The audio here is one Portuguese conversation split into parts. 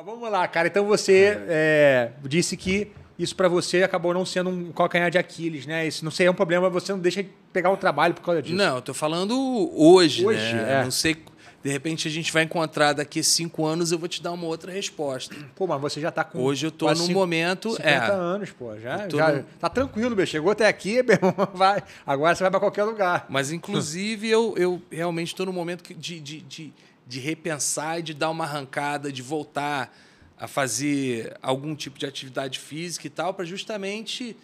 Mas vamos lá, cara. Então você é, é disse que isso para você acabou não sendo um calcanhar de Aquiles, né? Isso não seria um problema, você não deixa de pegar um trabalho por causa disso. Não, eu tô falando hoje, hoje né? É. Não sei, de repente a gente vai encontrar daqui a cinco anos, eu vou te dar uma outra resposta. Pô, mas você já tá com. Hoje eu tô num cinco, momento. 50 é, anos, pô. Já, já no... tá tranquilo, meu. Chegou até aqui, meu irmão, vai. Agora você vai para qualquer lugar. Mas, inclusive, eu, eu realmente tô num momento de, de, de de repensar e de dar uma arrancada, de voltar a fazer algum tipo de atividade física e tal, para justamente.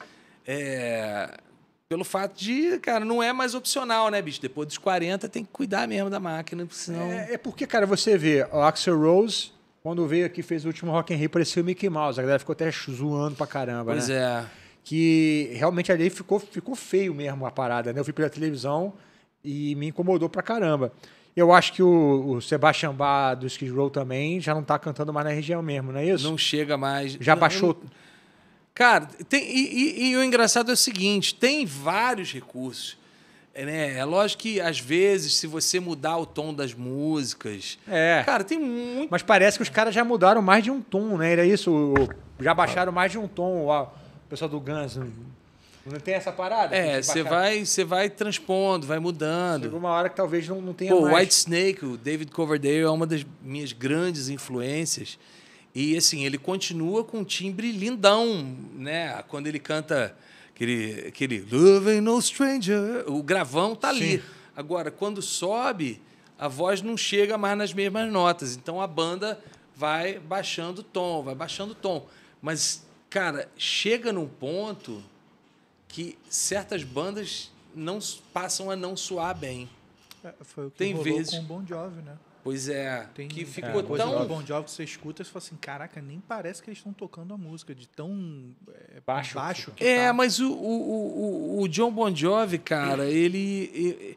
É, pelo fato de, cara, não é mais opcional, né, bicho? Depois dos 40 tem que cuidar mesmo da máquina, senão... É, é porque, cara, você vê, o Axel Rose, quando veio aqui, fez o último Rock and Roll parecia o Mickey Mouse. A galera ficou até zoando pra caramba, pois né? Pois é. Que realmente ali ficou, ficou feio mesmo a parada, né? Eu vi pela televisão e me incomodou pra caramba. Eu acho que o, o Sebastian Bach do Skid Row também já não está cantando mais na região mesmo, não é isso? Não chega mais. Já não, baixou. Não... Cara, tem, e, e, e, o engraçado é o seguinte: tem vários recursos. É, né? é lógico que, às vezes, se você mudar o tom das músicas. É. Cara, tem muito. Mas parece que os caras já mudaram mais de um tom, né? Era isso? Já baixaram mais de um tom. O pessoal do Guns não tem essa parada? É, você vai, você vai transpondo, vai mudando. Chegou uma hora que talvez não, não tenha Pô, mais. White Snake, o David Coverdale é uma das minhas grandes influências. E assim, ele continua com um timbre lindão, né? Quando ele canta aquele aquele Loving No Stranger, o gravão tá ali. Sim. Agora, quando sobe, a voz não chega mais nas mesmas notas. Então a banda vai baixando o tom, vai baixando o tom. Mas cara, chega num ponto que certas bandas não passam a não soar bem. É, foi o que Tem vezes... com o Bon Jovi, né? Pois é, Tem, que é, ficou é, tão... O Bon Jovi que você escuta e fala assim, caraca, nem parece que eles estão tocando a música, de tão é, baixo, baixo tá. que tá. É, tá. mas o, o, o, o, John Bon Jovi, cara, é. ele...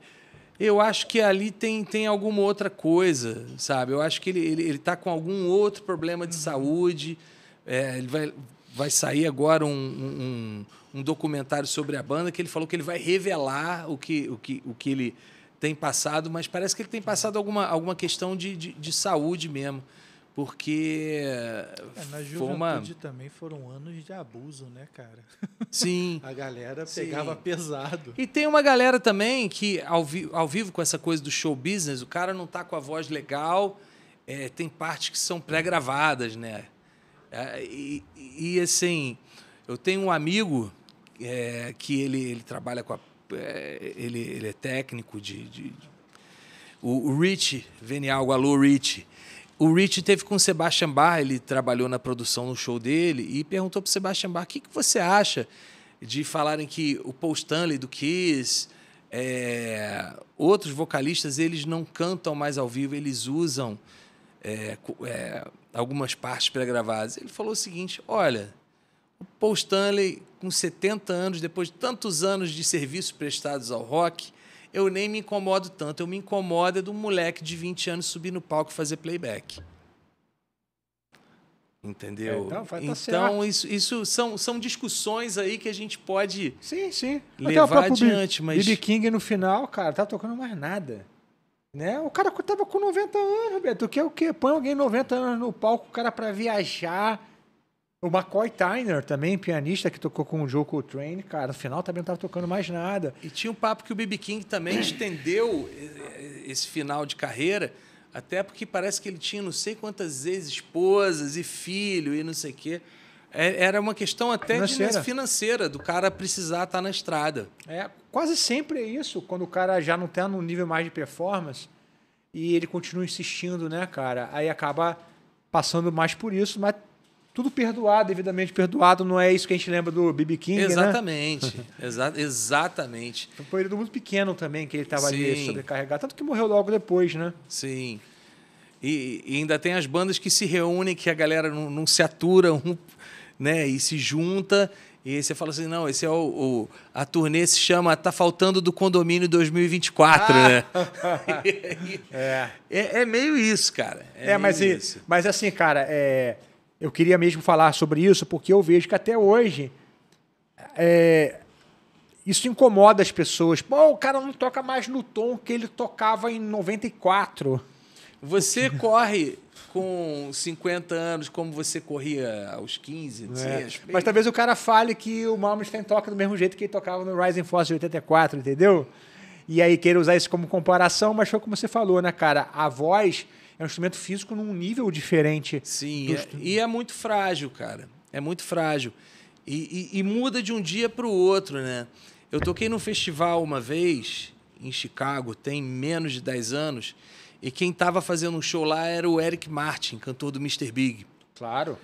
eu acho que ali tem, tem alguma outra coisa, sabe? Eu acho que ele, ele, ele tá com algum outro problema de uhum. saúde. É, ele vai, vai sair agora um, um, um documentário sobre a banda que ele falou que ele vai revelar o que, o que, o que ele tem passado, mas parece que ele tem passado alguma, alguma questão de, de, de saúde mesmo. Porque. É, na juventude uma... também foram anos de abuso, né, cara? Sim. a galera pegava sim. pesado. E tem uma galera também que, ao, vi ao vivo, com essa coisa do show business, o cara não tá com a voz legal, é, tem partes que são pré-gravadas, né? É, e, e, assim, eu tenho um amigo é, que ele, ele trabalha com a, é, ele, ele é técnico de, de, de... o, o Rich Venialgo, alô Rich o Rich teve com o Sebastian Bach, ele trabalhou na produção no show dele e perguntou para o Sebastian Bach o que, que você acha de falarem que o Paul Stanley do Kiss, é, outros vocalistas, eles não cantam mais ao vivo, eles usam é, é, algumas partes pré-gravadas. Ele falou o seguinte: olha, o Paul Stanley, com 70 anos, depois de tantos anos de serviços prestados ao rock, eu nem me incomodo tanto. Eu me incomodo é de um moleque de 20 anos subir no palco e fazer playback. Entendeu? É, então, tá então isso, isso são, são discussões aí que a gente pode sim, sim. levar adiante. Mas... King no final, cara, tá tocando mais nada. Né? O cara tava com 90 anos, Beto. que é o quê? Põe alguém 90 anos no palco, o cara para viajar, o McCoy Tyner também, pianista, que tocou com o Joe Coltrane, cara, no final também não estava tocando mais nada. E tinha um papo que o B.B. King também estendeu esse final de carreira, até porque parece que ele tinha não sei quantas vezes esposas e filho e não sei o quê. É, era uma questão até né, financeira. De financeira, do cara precisar estar tá na estrada. É, quase sempre é isso, quando o cara já não está num nível mais de performance e ele continua insistindo, né, cara? Aí acaba passando mais por isso, mas tudo perdoado, devidamente perdoado, não é isso que a gente lembra do B.B. King, né? Exatamente, né? exa exatamente. Então, foi um período muito pequeno também que ele estava ali sobrecarregado, tanto que morreu logo depois, né? Sim. E, e, ainda tem as bandas que se reúnem, que a galera não, não se atura, um, né? E se junta. E você fala assim, não, esse é o, o a turnê se chama Tá faltando do condomínio 2024, ah! né? é. é. é meio isso, cara. É, é mas isso. E, mas assim, cara, é eu queria mesmo falar sobre isso porque eu vejo que até hoje é, isso incomoda as pessoas. Pô, o cara não toca mais no tom que ele tocava em 94. Você corre com 50 anos como você corria aos 15, 16. É. Mas talvez o cara fale que o Malmsteen toca do mesmo jeito que ele tocava no Rising Force 84, entendeu? E aí queira usar isso como comparação, mas foi como você falou, né, cara? A voz é um instrumento físico num nível diferente. Sim, é, e é muito frágil, cara. É muito frágil. E, e, e muda de um dia para o outro, né? Eu toquei num festival uma vez, em Chicago, tem menos de 10 anos, e quem estava fazendo um show lá era o Eric Martin, cantor do Mr. Big. Claro.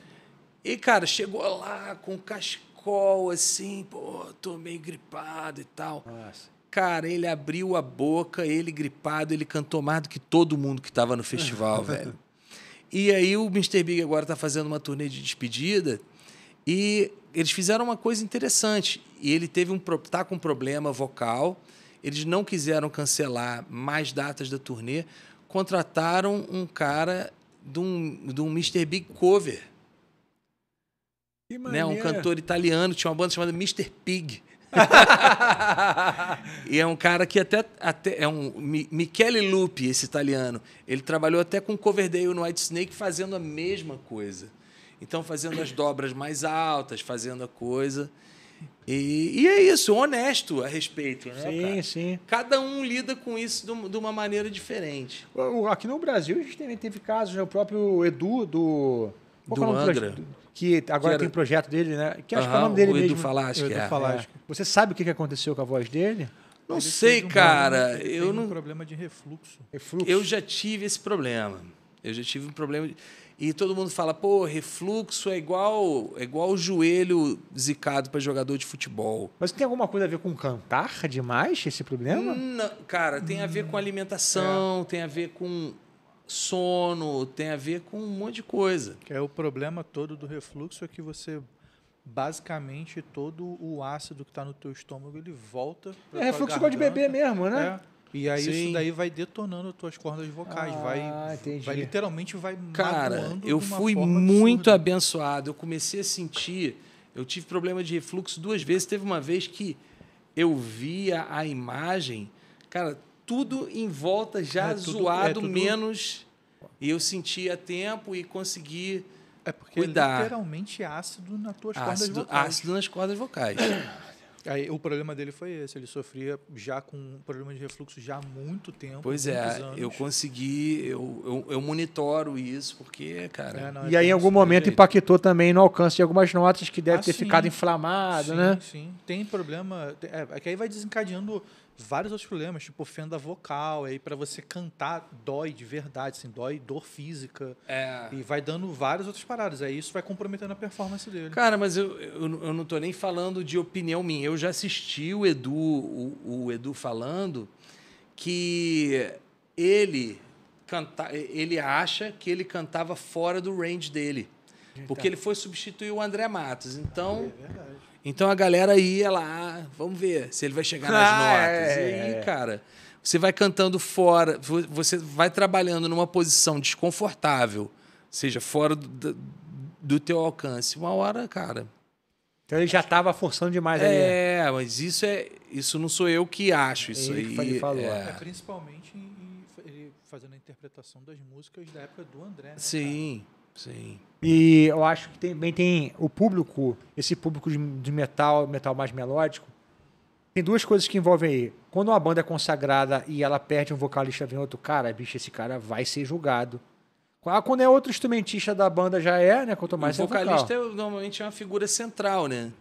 E, cara, chegou lá com cascol, assim, pô, tô meio gripado e tal. Nossa. Cara, ele abriu a boca, ele gripado, ele cantou mais do que todo mundo que estava no festival, velho. E aí o Mr. Big agora está fazendo uma turnê de despedida e eles fizeram uma coisa interessante. E ele teve um tá com um problema vocal. Eles não quiseram cancelar mais datas da turnê. Contrataram um cara de um, de um Mr. Big cover. Né? Um cantor italiano, tinha uma banda chamada Mr. Pig. e é um cara que até, até é um Michele Lupi, esse italiano. Ele trabalhou até com Coverdale no White Snake fazendo a mesma coisa. Então fazendo as dobras mais altas, fazendo a coisa. E, e é isso, honesto a respeito. Né, sim, cara? sim. Cada um lida com isso de, uma maneira diferente. Aqui no Brasil a gente teve, teve casos, né? o próprio Edu do é do Angra. que agora que era... tem projeto dele, né? Que acho que é o nome dele o Edu mesmo. O Edu é. Falasca. É. Você sabe o que aconteceu com a voz dele? Não Ele sei, um cara. Problema, eu não. Um problema de refluxo. refluxo. Eu já tive esse problema. Eu já tive um problema. De... E todo mundo fala, pô, refluxo é igual, é igual o joelho zicado para jogador de futebol. Mas tem alguma coisa a ver com cantar demais esse problema? Não, cara, tem a ver com alimentação, é. tem a ver com sono, tem a ver com um monte de coisa. Que é o problema todo do refluxo é que você basicamente todo o ácido que está no teu estômago ele volta. É refluxo igual de bebê mesmo, né? É. E aí Sim. isso daí vai detonando as tuas cordas vocais, ah, vai, entendi. vai literalmente vai Cara, eu fui muito absurda. abençoado. Eu comecei a sentir, eu tive problema de refluxo duas vezes. Teve uma vez que eu via a imagem, cara, tudo em volta já é, tudo, zoado, é, tudo... menos eu sentia tempo e consegui é porque cuidar. literalmente ácido nas tuas ácido, cordas vocais. Ácido nas cordas vocais. Aí, o problema dele foi esse, ele sofria já com um problema de refluxo já há muito tempo. Pois é, anos. eu consegui, eu, eu, eu, monitoro isso, porque, cara. É, não, é e aí, em algum é momento, impactou também no alcance de algumas notas que deve ah, ter sim. ficado inflamado, sim, né? Sim, tem problema. É, é que aí vai desencadeando vários outros problemas, tipo fenda vocal, aí para você cantar dói de verdade, assim, dói dor física. É. E vai dando várias outras paradas. Aí isso vai comprometendo a performance dele. Cara, mas eu, eu, eu não tô nem falando de opinião minha. Eu já assisti o Edu, o, o Edu falando que ele canta, ele acha que ele cantava fora do range dele. Porque ele foi substituir o André Matos. Então. É verdade então a galera ia lá, vamos ver se ele vai chegar nas ah, notas. É, e aí, cara, você vai cantando fora, você vai trabalhando numa posição desconfortável, seja, fora do, do teu alcance. Uma hora, cara. Então ele já estava forçando demais é, ali. É, mas isso é, isso não sou eu que acho isso ele aí. Falou. É. é principalmente em, fazendo a interpretação das músicas da época do André. Né, Sim. Cara? Sim. E eu acho que também tem o público, esse público de, de metal, metal mais melódico, tem duas coisas que envolvem aí. Quando uma banda é consagrada e ela perde um vocalista, vem outro cara, bicho, esse cara vai ser julgado. Ah, quando é outro instrumentista da banda já é, né? Quanto mais o vocalista é, normalmente é uma figura central, né?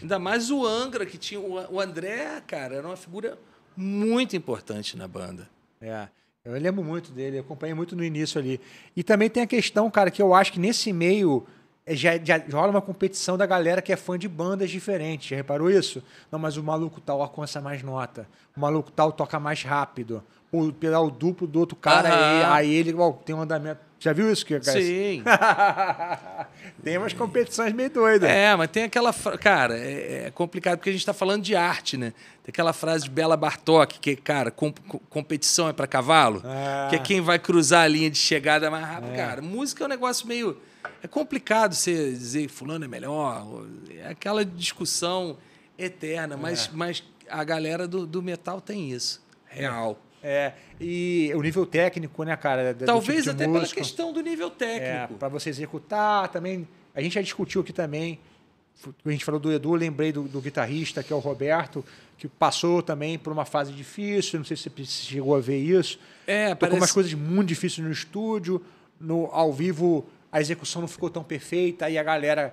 Ainda mais o Angra, que tinha. O André, cara, era uma figura muito importante na banda. É. Eu lembro muito dele, acompanhei muito no início ali. E também tem a questão, cara, que eu acho que nesse meio já, é, já, já rola uma competição da galera que é fã de bandas diferentes. Já reparou isso? Não, mas o maluco tal alcança mais nota. O maluco tal toca mais rápido. O pedal duplo do outro cara, uhum. aí, aí ele ó, tem um andamento. Já viu isso, que Sim. tem umas competições meio doidas. É, mas tem aquela. Cara, é, é, complicado porque a gente está falando de arte, né? Tem aquela frase de Bela Bartok, que, cara, competição é para cavalo, ah. que é quem vai cruzar a linha de chegada mais rápido. É. Cara, música é um negócio meio. É complicado você dizer fulano é melhor. É aquela discussão eterna, mas, é. mas a galera do, do metal tem isso. Real. É, e o nível técnico, né, cara? Tipo Talvez tipo até pela questão do nível técnico. É, para você executar também. A gente já discutiu aqui também. A gente falou do Edu, lembrei do, do, guitarrista, que é o Roberto, que passou também por uma fase difícil. Não sei se você chegou a ver isso. É, Tocou parece... umas coisas muito difíceis no estúdio. No, ao vivo, a execução não ficou tão perfeita. E a galera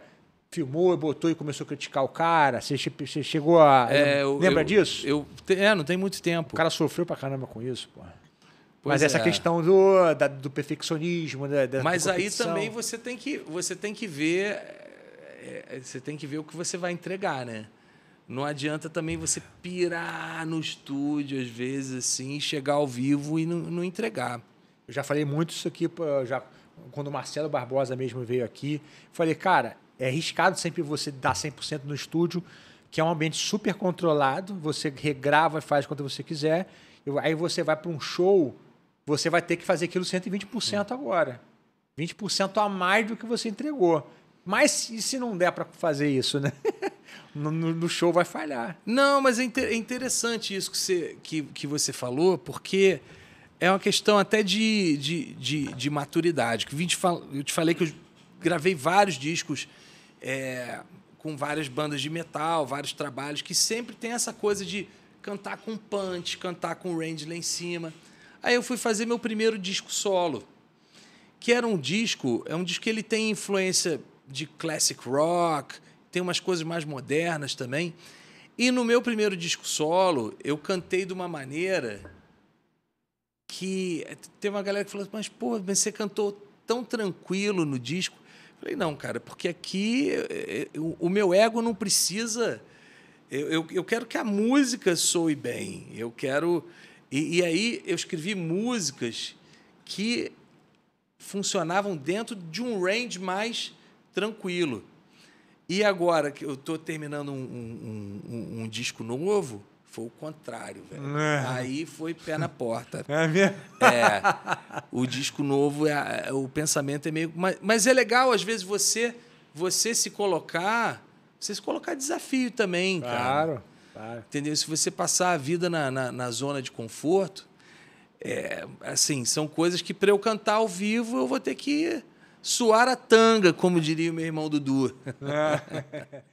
filmou, botou e começou a criticar o cara? Você, chegou a. É, eu, lembra eu, disso? Eu, é, não tem muito tempo. O cara sofreu pra caramba com isso, porra. Pois Mas é. essa questão do, da, do perfeccionismo, da, da Mas aí também você tem que, você tem que ver. É, é, você tem que ver o que você vai entregar, né? Não adianta também você pirar no estúdio, às vezes, assim, chegar ao vivo e não, não entregar. Eu já falei muito isso aqui, já, quando o Marcelo Barbosa mesmo veio aqui. Falei, cara, é arriscado sempre você dar 100% no estúdio, que é um ambiente super controlado, você regrava e faz quanto você quiser. Aí você vai para um show, você vai ter que fazer aquilo 120% hum. agora. 20% a mais do que você entregou. Mas e se não der para fazer isso, né? no, no, show vai falhar. Não, mas é, inter é interessante isso que você, que, que você falou, porque é uma questão até de, de, de, de maturidade. Eu te falei que eu gravei vários discos é, com várias bandas de metal, vários trabalhos, que sempre tem essa coisa de cantar com punch, cantar com range lá em cima. Aí eu fui fazer meu primeiro disco solo, que era um disco, é um disco que ele tem influência de classic rock, tem umas coisas mais modernas também. E no meu primeiro disco solo, eu cantei de uma maneira que eh, tem uma galera que falou: "Mas pô, você cantou tão tranquilo no disco". Falei, não, cara, porque aqui eh, eh, o meu ego não precisa. Eu, eu, eu, quero que a música soe bem. Eu quero. E, e aí eu escrevi músicas que funcionavam dentro de um range mais tranquilo. E agora que eu estou terminando um um, um, um disco novo, foi o contrário, velho. É. Aí foi pé na porta. É mesmo? É. O disco novo, é, é o pensamento é meio. Mas, mas é legal, às vezes, você você se colocar. Você se colocar desafio também, claro, cara. Claro, claro. Entendeu? Se você passar a vida na, na, na zona de conforto, é, assim, são coisas que para eu cantar ao vivo eu vou ter que suar a tanga, como diria o meu irmão Dudu. É.